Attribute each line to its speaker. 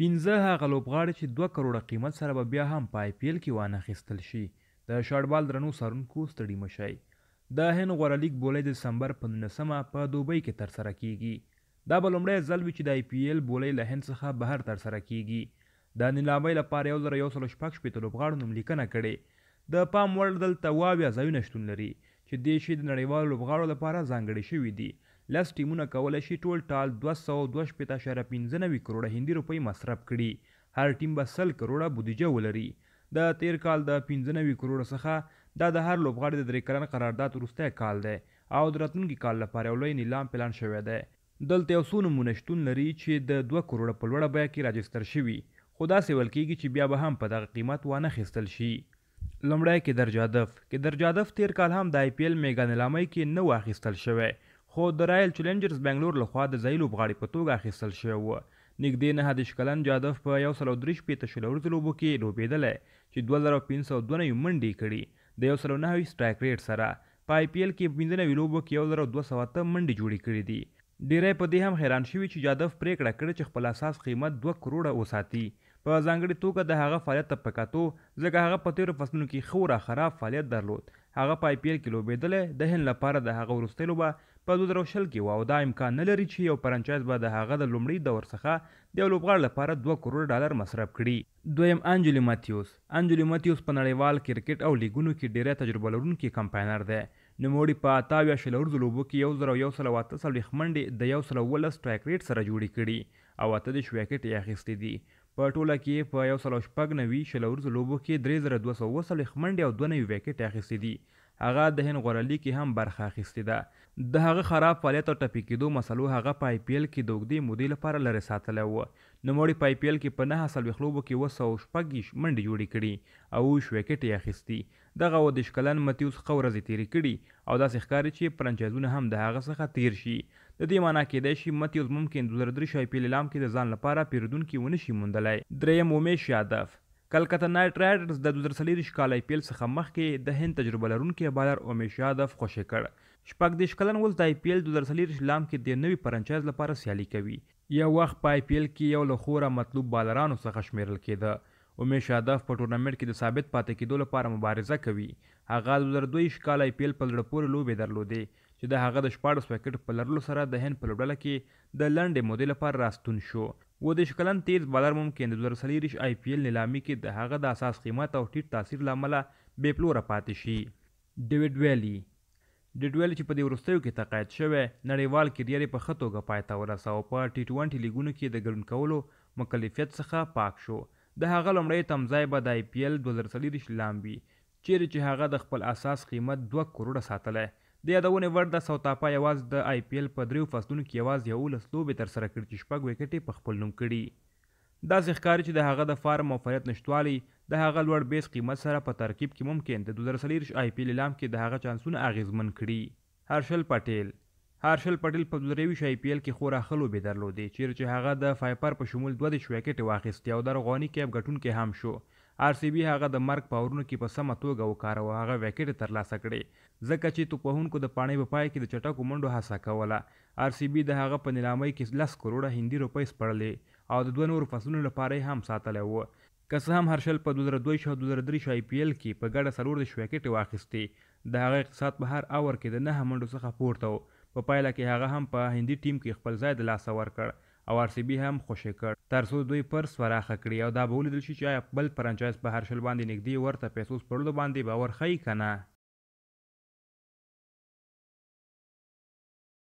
Speaker 1: پنځه هغه لوبغاړي چې دوه کروړه قیمت سره به بیا هم په آی پی ایل کې وانه اخیستل شي د شارډبال درنو سرونکو ستړي مشئ د هند غوره لیګ بولۍ د دسمبر په نولسمه په دوبۍ کې ترسره کیږي دا به لومړی ځل وي چې د آی پی ایل بولۍ له هند څخه بهر ترسره کیږي د نیلامۍ لپاره یو زره یو سلو شپږ شپېته لوبغاړو نوملیکنه کړې د پام وړ دلته اووه اویا ځایونه شتون لري چې دې شي د نړیوالو لوبغاړو لپاره ځانګړي شوي دي لس ټیمونه کولای شي ټول ټال 222.15 کروڑه هندي روپۍ مصرف کړي هر ټیم به 100 کروڑه بودیجه ولري د تیر کال د 15 کروڑه څخه دا د هر لوبغاړي د درې کلن قرارداد وروستی کال دی او د راتلونکي کال لپاره یو لوی نیلام پلان شوی دی دلته یو څو نمونه شتون لري چې د 2 کروڑه په لوړه بیه کې راجستر شوي خو داسې ویل کېږي چې بیا به هم په دغه قیمت وانه خیستل شي لومړی کېدر جادف کېدر جادف تیر کال هم د آی پی ایل میګا نیلامۍ کې نه واخیستل شوی خو د رایل چیلنجرز بنگلور لخوا د ځایي لوبغاړي په توګه اخیستل شوی و نږدې نه هدش کلن جادف په یو سل درې شپېته شلورزو لوبو کې لوبېدلی چې دوه زره پنځه سوه دوه نوي منډې کړي د یو سل نهوي سټرایک ریټ سره په آی پی ایل کې پنځه نوي لوبو کې یو زره دوه سوه اته منډې جوړې کړي دي ډیری په دې هم حیران شوي چې جادف پریکړه کړې چې خپل اساس قیمت دوه کروړه وساتي په ځانګړې توګه د هغه فعالیت ته په کتو ځکه هغه په تیرو فصلونو کې خورا خراب فعالیت درلود هغه په آی پی ایل کې لوبېدلی د هند لپاره د هغه وروستۍ لوبه په 2020 کې و او دا امکان نه لري چې یو پرانچایز به د هغه د لومړي دور څخه د یو لوبغاړي لپاره 2 کروڑ ډالر مصرف کړي دویم انجلی ماتیوس انجلی ماتیوس په نړیوال کرکټ او لیګونو کې ډیره تجربه لرونکي کمپاینر دی نوموړي په اتاویا شلورزو لوبو کې یو زره یو سل اته څلوېښت منډې د یو سل اوولس سټرایک ریټ سره جوړې کړي او اته دېرش ویکټ یې اخیستې دي په ټوله کې په یو سل شپږ نوي شلورزو لوبو کې درې زره دوه سوه اووه څلوېښت منډې او دوه نوي ویکټ اخیستې دي هغه د هند غوره لیګ کې هم برخه اخیستې ده د هغه خراب فعالیت او ټپي کېدو مسلو هغه په آی پی ایل کې د اوږدې مودې لپاره لرې ساتلی و نوموړي په آی پی ایل کې په نهه څلوېښت لوبو کې اووه سوه شپږ منډې جوړې کړي او اووه ویکټې یې اخیستي دغه اووه دېرش کلن متیوس ښه ورځې تېرې کړي او داسې ښکاري چې فرنچایزونه هم د هغه څخه تیر شي د دې معنی کېدای شي متیوس ممکن د زر درې شای پیل اعلام کې د ځان لپاره پیرودونکي ونه شي موندلی دریم اومیش یادف کلکتا نایټ رایډرز د 2023 کال آی پی ایل څخه مخکې د هند تجربه لرونکي بالر اومیش یادف خوشی کړ شپږ دیش کلن ول د آی پی ایل 2023 لام کې د نوي پرانچایز لپاره سیالي کوي یو وخت په آی پی ایل کې یو له خورا مطلوب بالرانو څخه شمیرل کېده اومیش یادف په ټورنمنټ کې د ثابت پاتې کېدو لپاره مبارزه کوي هغه د 2022 کال آی پی ایل په لړ پورې لوبې درلودې چې د هغه د 14 وکټ په لرلو سره د هند په لوبډله کې د لنډې مودې لپاره راستون شو و د شکلن تیز بالر ممکن د 2023 آی پی ایل نیلامي کې د هغه د اساس قیمت او ټیټ تاثیر لامل بې پلوره پاتې شي ډیوډ ویلی ډیوډ ویلی چې په دې ورستیو کې تقاعد شوی نړیوال کریر په خطوګه پای ته ورساو په ټي 20 لیګونو کې د ګډون کولو مکلفیت څخه پاک شو د هغه لمړی تمځای به د آی پی ایل 2023 لامبي چیرې چې هغه د خپل اساس قیمت 2 کروڑه ساتلی د یادونې وړ ده سوتاپا یوازې د آی پی ایل په دریو فصلونو کې یوازې یولس لوبې ترسره کړې چې شپږ ویکټې په خپل نوم کړي داسې ښکاري چې د هغه د فارم او فعالیت نشتوالی د هغه لوړ بیس قیمت سره په ترکیب کې ممکن د 2023 آی پی ایل اعلان کې د هغه چانسونه اغیزمن کړي هرشل پټیل هارشل پټیل په دریوش آی پی ایل کې خورا خلو به درلودي چیرې چې هغه د فایپر په شمول دوه د شوکټ واخیستي او د رغونی کېب ګټون کې هم شو آر سی بي هغه د مرګ پاورونو کې په سمه توګه وکاروه هغه ویکټ ترلاسه کړې ځکه چې توپوهونکو د پاڼې په پای کې د چټکو منډو هڅه کوله آر سی بي د هغه په نیلامۍ کې لس کروړه هندي روپۍ سپړلې او د دوه نورو فصلونو لپاره یې هم ساتلی و که څه هم هرشل په 2002 او 2003 آی پی ایل کې په ګډه سلور د شوکټ واخیستې د هغه اقتصاد په هر اور کې د نه منډو څخه پورته و په پایله کې هغه هم په هندي ټیم کې خپل ځای د لاسه ورکړ او آر سی بي هم خوشې کړ ترڅو دوی پرس پراخه کړي او دا به ولیدل شي چې آیا بل فرانچایز په هرشل باندې نږدې ورته پیسو سپړلو باندې باور ښیي که نه